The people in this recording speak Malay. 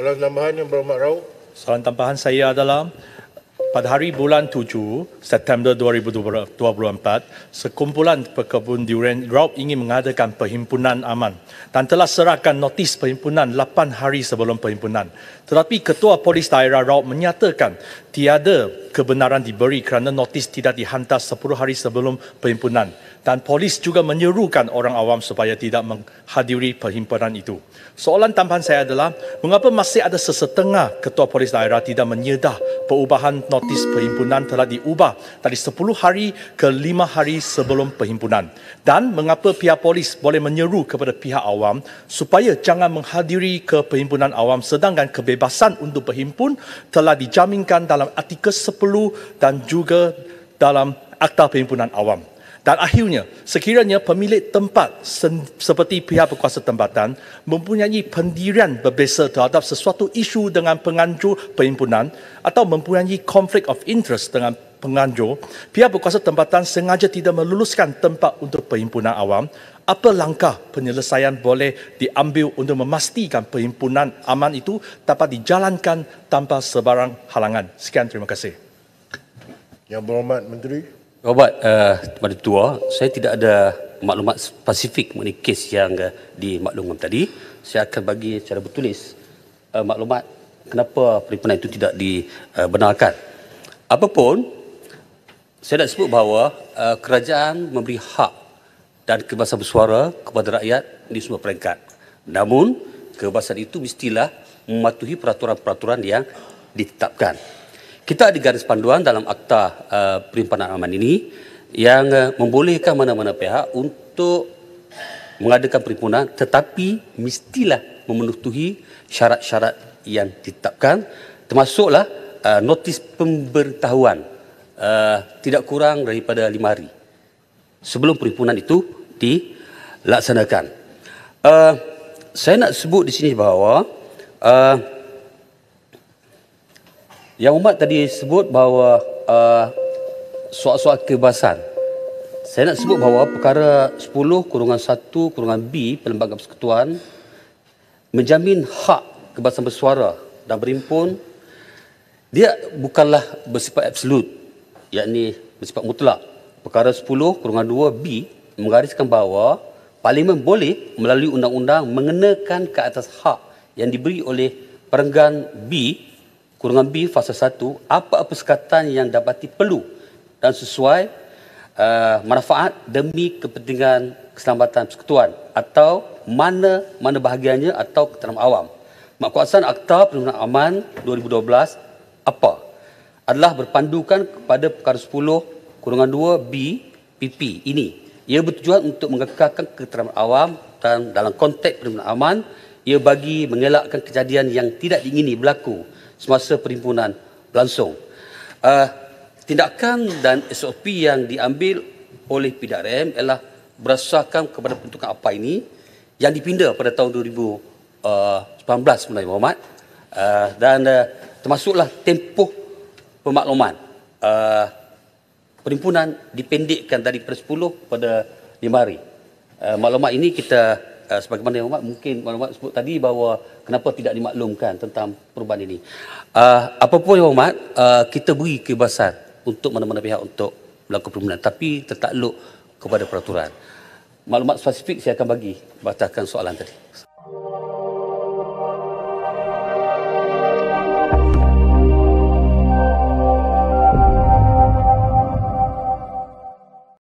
Soalan tambahan yang berhormat Rauh. Soalan tambahan saya adalah pada hari bulan 7 September 2024, sekumpulan pekebun durian Raup ingin mengadakan perhimpunan aman dan telah serahkan notis perhimpunan 8 hari sebelum perhimpunan. Tetapi Ketua Polis Daerah Raup menyatakan tiada kebenaran diberi kerana notis tidak dihantar 10 hari sebelum perhimpunan dan polis juga menyerukan orang awam supaya tidak menghadiri perhimpunan itu. Soalan tambahan saya adalah mengapa masih ada sesetengah Ketua Polis Daerah tidak menyedah perubahan notis notis perhimpunan telah diubah dari 10 hari ke 5 hari sebelum perhimpunan dan mengapa pihak polis boleh menyeru kepada pihak awam supaya jangan menghadiri ke perhimpunan awam sedangkan kebebasan untuk berhimpun telah dijaminkan dalam artikel 10 dan juga dalam akta perhimpunan awam. Dan akhirnya, sekiranya pemilik tempat seperti pihak berkuasa tempatan mempunyai pendirian berbeza terhadap sesuatu isu dengan penganjur perhimpunan atau mempunyai konflik of interest dengan penganjur, pihak berkuasa tempatan sengaja tidak meluluskan tempat untuk perhimpunan awam, apa langkah penyelesaian boleh diambil untuk memastikan perhimpunan aman itu dapat dijalankan tanpa sebarang halangan. Sekian terima kasih. Yang berhormat Menteri. Robat uh, eh, kepada tua, saya tidak ada maklumat spesifik mengenai kes yang uh, dimaklumkan tadi. Saya akan bagi secara bertulis uh, maklumat kenapa perhimpunan itu tidak dibenarkan. Apapun, saya nak sebut bahawa uh, kerajaan memberi hak dan kebebasan bersuara kepada rakyat di semua peringkat. Namun, kebebasan itu mestilah mematuhi peraturan-peraturan yang ditetapkan kita ada garis panduan dalam akta uh, perimpunan aman ini yang uh, membolehkan mana-mana pihak untuk mengadakan perimpunan tetapi mestilah memenuhi syarat-syarat yang ditetapkan termasuklah uh, notis pemberitahuan uh, tidak kurang daripada lima hari sebelum perimpunan itu dilaksanakan. Uh, saya nak sebut di sini bahawa uh, yang umat tadi sebut bahawa uh, soal-soal kebebasan. Saya nak sebut bahawa perkara 10 kurungan 1 kurungan B Perlembagaan Persekutuan menjamin hak kebebasan bersuara dan berimpun dia bukanlah bersifat absolut yakni bersifat mutlak. Perkara 10 kurungan 2 B menggariskan bahawa Parlimen boleh melalui undang-undang mengenakan ke atas hak yang diberi oleh perenggan B kurungan B fasa 1 apa-apa sekatan yang dapati perlu dan sesuai uh, manfaat demi kepentingan keselamatan persekutuan atau mana-mana bahagiannya atau keteram awam. Mak Akta Perlindungan Aman 2012 apa? Adalah berpandukan kepada perkara 10 kurungan 2 B PP ini. Ia bertujuan untuk mengekalkan keteraman awam dan dalam konteks perlindungan aman ia bagi mengelakkan kejadian yang tidak diingini berlaku semasa perhimpunan berlangsung. Uh, ah, tindakan dan SOP yang diambil oleh PDRM ialah berasaskan kepada peruntukan apa ini yang dipindah pada tahun 2019 ah, mulai Muhammad uh, dan uh, termasuklah tempoh pemakluman uh, perhimpunan dipendekkan daripada 10 pada 5 hari. Uh, maklumat ini kita uh, sebagaimana yang Umat mungkin Umat sebut tadi bahawa kenapa tidak dimaklumkan tentang perubahan ini. Uh, eh, apapun yang Umat, uh, eh, kita beri kebasan untuk mana-mana pihak untuk melakukan perubahan tapi tertakluk kepada peraturan. Maklumat spesifik saya akan bagi batalkan soalan tadi.